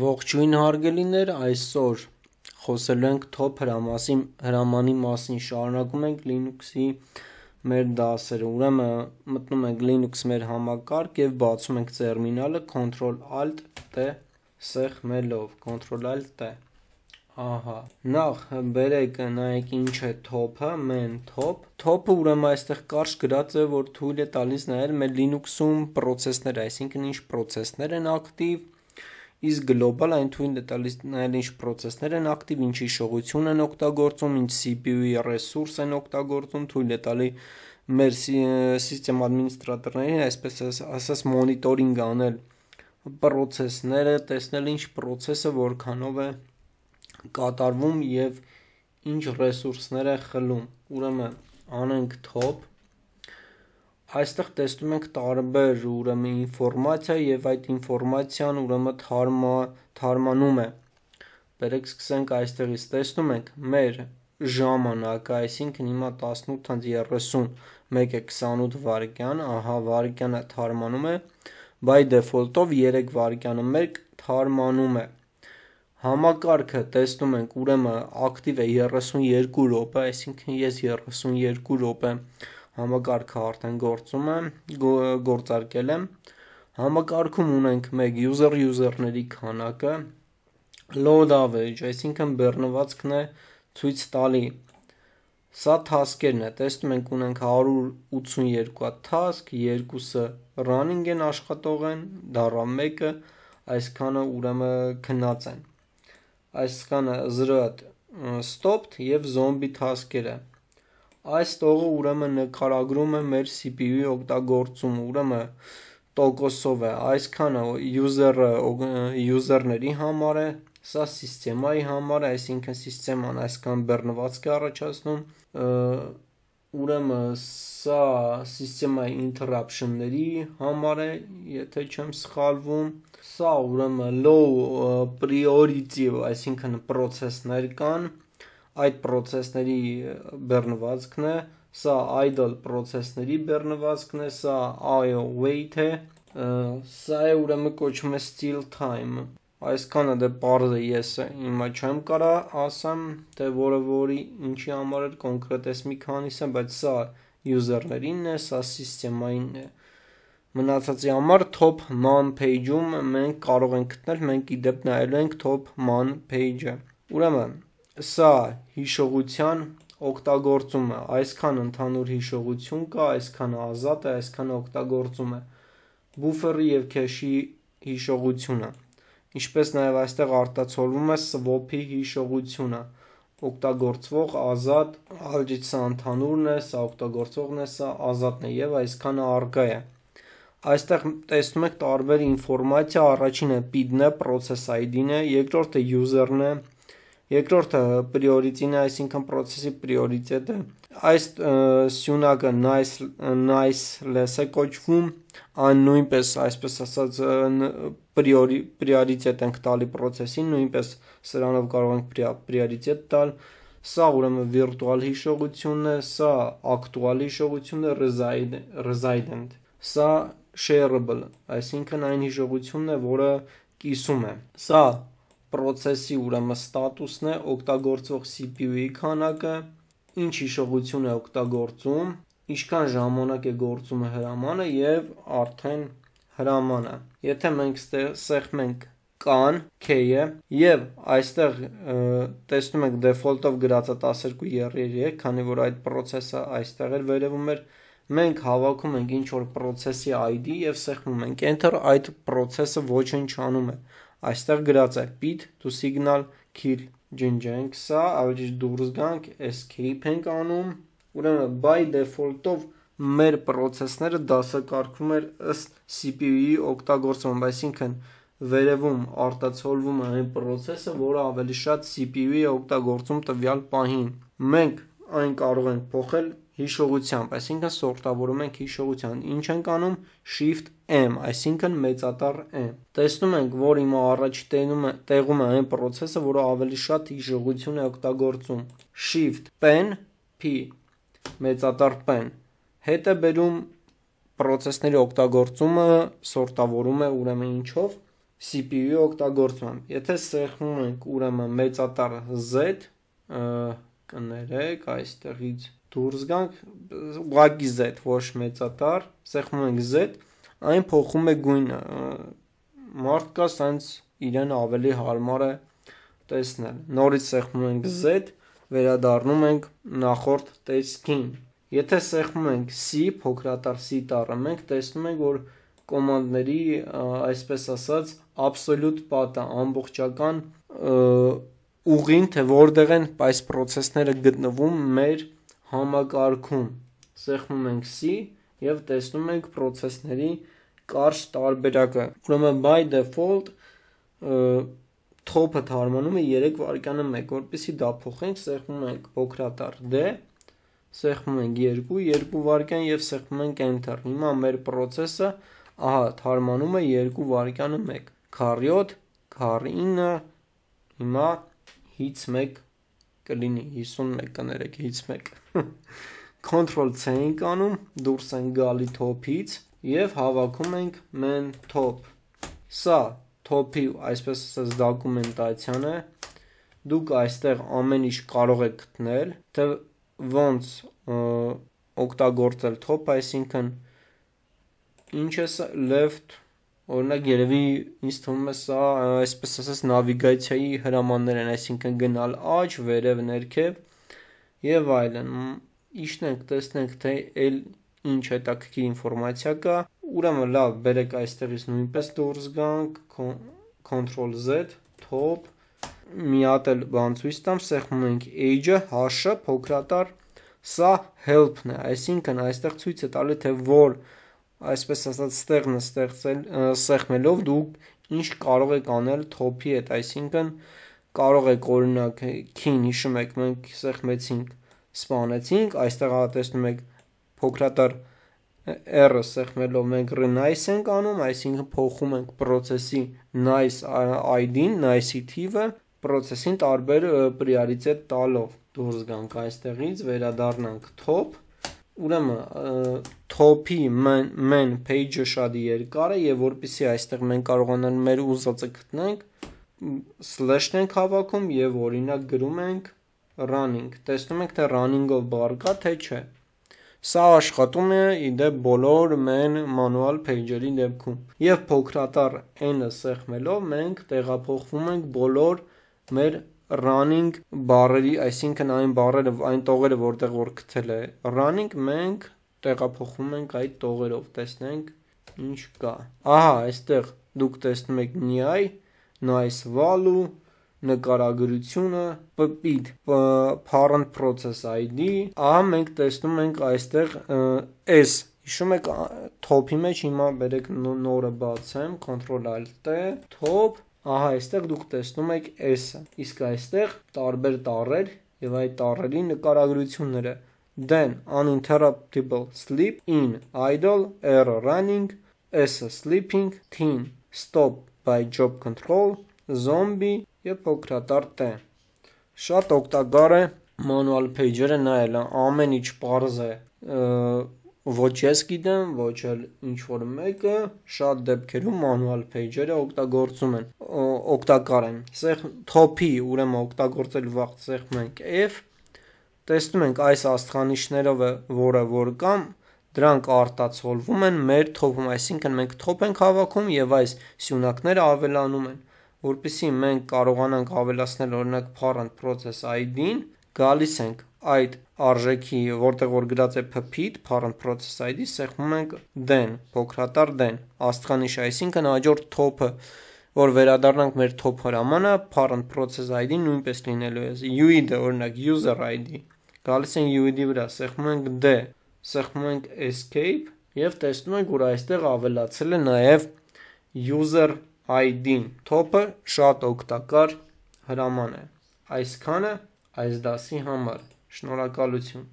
Ողջույն հարգելիներ, այսօր խոսելու ենք top հրամասի հրամանի մասին։ Շարունակում ենք Linux-ի մեր դասերը։ Ուրեմն մտնում ենք Linux մեր համակարգ եւ բացում ենք տերմինալը Ctrl Alt T սեղմելով, Ctrl Alt T։ Ահա, նախ բերեք նայեք ինչ է top-ը, main top։ Top-ը ուրեմն այստեղ կարճ գրած է, որ թույլ է տալիս նայել մեր Linux-ում process-ները, այսինքն ինչ process-ներ են ակտիվ, իսկ գլոբալ այն թույն է տալիս նայել ինչ process-ներ են ակտիվ, ինչի շողություն են օգտագործում, ինչ CPU-ի ռեսուրս են օգտագործում, թույլ է տալի մեր սիստեմ администраторներին այսպես ասած մոնիտորինգ անել process-ները, տեսնել ինչ process-ը որքանով է կատարվում եւ ինչ ռեսուրսներ է խլում։ Ուրեմն անենք top այստեղ տեսնում ենք տարբեր ուրեմն ինֆորմացիա եւ այդ ինֆորմացիան ուրեմն թարմա թարմանում է բերեք սկսենք այստեղից տեսնում ենք մեր ժամանակը այսինքն հիմա 18:30 1-ը 28 վարկյան ահա վարկյանը թարմանում է by default-ով 3 վարկյանը մեկ թարմանում է համակարգը տեսնում ենք ուրեմն ակտիվ է 32 րոպե այսինքն ես 32 րոպե համակարգը արդեն գործում է, գո, գործարկել եմ։ Համակարգում ունենք 1 user user-ների քանակը load average, այսինքն բեռնվածքն է ցույց տալի Սա task-երն է։ Տեսնում ենք ունենք 182 task, երկուսը running են աշխատող են, դառա 1-ը, այսքանը ուրեմն քնած են։ Այսքանը 0-ը stopped եւ zombie task-երը։ Այս տողը ուրեմն նկարագրում է մեր CPU-ի օգտագործումը, ուրեմն տոկոսով է, այսքանը user-ը user-ների համար է, սա համարի համար է, այսինքն համան այսքան բեռնվածք է առաջացնում, ուրեմն սա համայի interruption-ների համար է, եթե չեմ սխալվում, սա ուրեմն low priority, այսինքն process-ներ կան, այդ process-ների բեռնվածքն է, սա idle process-ների բեռնվածքն է, սա IO wait է, սա է ուրեմն կոչվում է still time։ Այսքանը դե բարձր ես հիմա չեմ կարա ասեմ, թե որը որի ինչի համար էր կոնկրետ էս մի քանիսը, բայց սա user-ներին է, սա համակարգային է։ Մնացածի համար top man page-ում մենք կարող ենք գտնել, մենք իդեպ նայել ենք top man page-ը։ Ուրեմն սա հիշողության օգտագործումը, այսքան ընդհանուր հիշողություն կա, այսքան ազատ է, այսքան օգտագործում է բուֆերի եւ քեշի հիշողությունը։ Ինչպես նաեւ այստեղ արտացոլվում է swap-ի հիշողությունը օգտագործվող ազատ ալջիցը ընդհանուրն է, սա օգտագործողն է, սա ազատն է եւ այսքանը արգա է։ Այստեղ տեսնում եք տարբեր ինֆորմացիա, առաջինը PID-ն է, process ID-ն է, երկրորդը user-ն է, Երկրորդը պրիորիտին, այսինքն process-ի պրիորիտետը։ Այս սյունակը nice nice less-ը կոչվում, այն նույնպես, այսպես ասած, պրիորիտետ ենք տալի process-ին, նույնպես սրանով կարող ենք պրիորիտետ տալ։ Սա ուրեմն վիրտուալ հիշողությունն է, սա ակտուալ հիշողությունն է, resident։ Սա shareable, այսինքն այն հիշողությունն է, որը կիսում է։ Սա պրոցեսի ուրեմն ստատուսն է օգտագործող CPU-ի քանակը, ինչ հիշողություն է օգտագործում, ինչքան ժամանակ է գործում հրամանը եւ արդեն հրամանը։ Եթե մենք սեղմենք կան k-ը եւ այստեղ տեսնում եք դեֆոլտով գրած է 12.3, քանի որ այդ process-ը այստեղ էր վերևում էր, մենք հավաքում ենք ինչ որ process-ի ID եւ սեղմում ենք enter, այդ process-ը ոչինչ անում է այստեղ գրած է pit to signal kill ջնջենք սա, ավելի դուրս գանք, escape ենք անում, ուրեմն by default-ով մեր process-ները դասակարգվում էր ըստ CPU-ի օգտագործման, այսինքն վերևում արտացոլվում է այն process-ը, որը ավելի շատ CPU-ի է օգտագործում տվյալ պահին։ Մենք այն կարող ենք փոխել հիշողությամբ, այսինքն սորտավորում ենք հիշողության։ Ինչ ենք անում shift m, այսինքն մեծատառ m։ Տեսնում ենք, որ իմ առաջ տենում է տեղում է այն process-ը, որը ավելի շատ հիշողություն է օգտագործում։ Shift pen p մեծատառ pen։ Հետը բերում process-ների օգտագործումը, սորտավորում է ուրեմն ինչով CPU-ի օգտագործմամբ։ Եթե սեղմում ենք ուրեմն մեծատառ z կներեք այստեղից դուրս գանք ուղակի z ոչ մեծատար, սեղմում ենք z, այն փոխում է գույնը։ Մարդկա sense իրեն ավելի հարմար է տեսնել։ Նորից սեղմում ենք z, վերադառնում ենք նախորդ տեսքին։ Եթե սեղմում ենք c, փոքրատար c տառը, մենք տեսնում ենք, որ կոմանդների այսպես ասած absolute պատը ամբողջական ուղին թե որտեղ են այս process-ները գտնվում մեր համակարգում սեղմում ենք C եւ տեսնում ենք process-ների կարճ տարբերակը։ Ուրեմն by default top-ը թարմանում է 3 վարկյանը 1, որպեսզի դա փոխենք, սեղմում ենք փոքրատար D, սեղմում ենք 2, 2 վարկյան եւ սեղմում ենք enter։ Հիմա մեր process-ը ահա թարմանում է 2 վարկյանը 1, carry 7, carry 9, հիմա 51 կլինի 51 կներեք 51 control C ենք անում, դուրս ենք գալի top-ից եւ հավաքում ենք main top։ Սա top-ի այսպես ասած դոկումենտացիան է։ Դուք այստեղ ամեն ինչ կարող եք գտնել, թե ոնց օգտագործել top, այսինքն ինչ է սա left Օրինակ երևի ինձ թվում է սա այսպես ասած նավիգացիայի հրամաններ են, այսինքն գնալ աջ, վերև, ներքև եւ այլն։ Իշնենք, տեսնենք թե այլ ինչ հետաքրքիր ինֆորմացիա կա։ Ուրեմն լավ, բերեք այստեղից նույնպես դուրս գանք, control Z, top, մի հատ էլ բան ցույց տամ, սեղմում ենք age-ը, hash-ը, փոքրատար, սա help-ն է, այսինքն այստեղ ցույց է տալու թե որ այսպես ասած ստեղն ստեղծել սեղմելով դուք ինչ կարող եք անել top-ի հետ, այսինքն կարող եք օրինակ քին հիշում եք մենք սեղմեցինք սպանեցինք այստեղ տեսնում եք փոքրատար r-ը սեղմելով մենք nice ենք անում այսինքն փոխում ենք process-ի nice id-ին nice-ի թիվը process-ին տարբեր priority-տ տալով դուրս գանք այստեղից վերադառնանք top ուրեմն top-ի main page-ը շատ երկար է եւ որpիսի այստեղ մենք կարողանանք մեր ուզածը գտնենք slash-ն ենք հավաքում եւ օրինակ գրում ենք running։ Տեսնում ենք թե running-ով բառ կա թե չէ։ Սա աշխատում է իդե բոլոր մեն մանուալ page-երի դեպքում։ Եվ փոքրատար n-ը սեղմելով մենք տեղափոխվում ենք բոլոր մեր running բարերի, այսինքն այն բարերը, այն տողերը, որտեղ որ գտել է running, մենք տեղափոխում ենք այդ տողերով, տեսնենք ինչ կա։ Ահա, այստեղ դուք տեսնում եք ni նայսվալու նկարագրությունը pid parent process id ահա մենք տեսնում ենք այստեղ s հիշում եք top-ի մեջ հիմա բերեք նորը բացեմ control alt top ահա այստեղ դուք տեսնում եք s-ը իսկ այստեղ տարբեր տառեր եւ այդ տառերի նկարագրությունները then uninterruptible sleep in idle error running s sleeping thin stop by job control, zombie եւ փոքրատար t։ Շատ օգտակար է manual page-երը նայել, ամեն ինչ པարզ է։ Ոչ ես գիտեմ, ոչ էլ ինչ որ մեկը շատ դեպքերում manual page-երը օգտագործում են, օգտակար են։ Սեղ top-ի ուրեմն օգտագործել վաղ սեղ մենք f տեսնում ենք այս աստղանիշներով որը որ կամ Դրանք արտացոլվում են մեր թոփում, այսինքն մենք թոփ ենք հավաքում եւ այս սյունակները ավելանում են, որpիսի մենք կարողանանք ավելացնել օրինակ parent process ID-ն, գալիս ենք այդ արժեքի, որտեղ որ գրած է ppt parent process ID, սեղմում ենք den, փոքրատար den, աստղանիշ, այսինքն հաջորդ թոփը, որ վերադառնանք մեր թոփ հրամանը, parent process ID-ն նույնպես լինելու է UID, դե օրինակ user ID, գալիս են UID վրա, սեղմում ենք d, «դե», սեղմում ենք escape եւ տեսնում ենք, որ այստեղ ավելացել է նաեւ user ID-ն։ Թոփը շատ օգտակար հրաման է։ Այսքանը այս դասի համար։ Շնորհակալություն։